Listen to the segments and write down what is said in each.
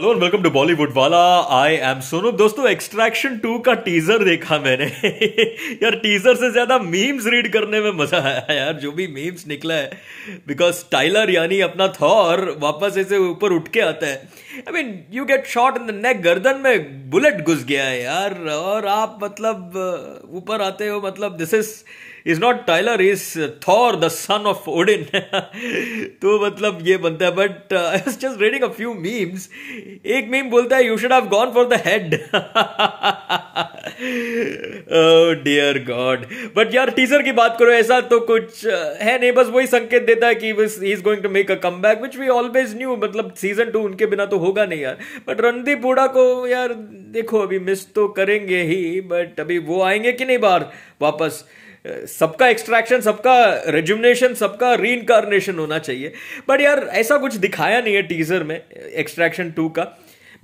hello and welcome to Bollywood वाला I M Sonu दोस्तों extraction to का टीजर देखा मैंने यार टीजर से ज्यादा मीम्स रीड करने में मजा आया यार जो भी मीम्स निकला है बिकॉज टाइलर यानी अपना थॉर वापस ऐसे ऊपर उठ के आता है I mean you get shot in the neck गर्दन में बुलेट घुस गया है यार और आप मतलब ऊपर आते हो मतलब this is is not Tyler is Thor the son of Odin तो मतलब ये बनता है but I was just reading a few memes एक मीम बोलता है you should have gone for the head dear god but यार टीजर की बात करो ऐसा तो कुछ uh, है नहीं बस वही संकेत देता है कि बस he is going to make a come back which we always knew मतलब सीजन टू उनके बिना तो होगा नहीं यार बट रणदीप हुडा को यार देखो अभी मिस तो करेंगे ही बट अभी वो आएंगे कि नहीं बाहर वापस uh, सबका एक्सट्रैक्शन सबका रेजुमनेशन सबका री होना चाहिए बट यार ऐसा कुछ दिखाया नहीं है टीजर में एक्सट्रैक्शन टू का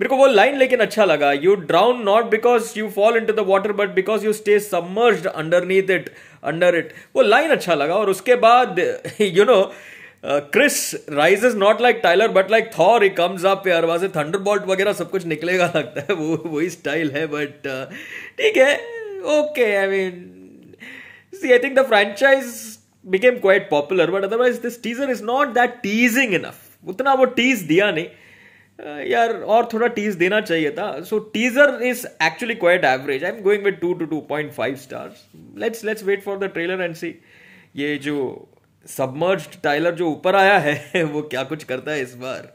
मेरे को वो लाइन लेकिन अच्छा लगा you drown not because you fall into the water but because you stay under underneath it under it वो लाइन अच्छा लगा और उसके बाद you know Chris rise is not like Tyler but like Thor he comes up यार वहां thunder thunderbolt वगैरह सब कुछ निकलेगा लगता है वो वही स्टाइल है बट uh, ठीक है okay I mean see I think the franchise became quite popular but otherwise this teaser is not that teasing enough उतना वो टीज दिया नहीं Uh, यार और थोड़ा टीज देना चाहिए था so teaser is actually quite average I am going with two two two point five stars let's let's wait for the trailer and see ये जो सबमर्ज टाइलर जो ऊपर आया है वो क्या कुछ करता है इस बार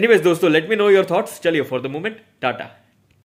एनीवेज दोस्तों let me know your thoughts चलिए फॉर द मोमेंट टाटा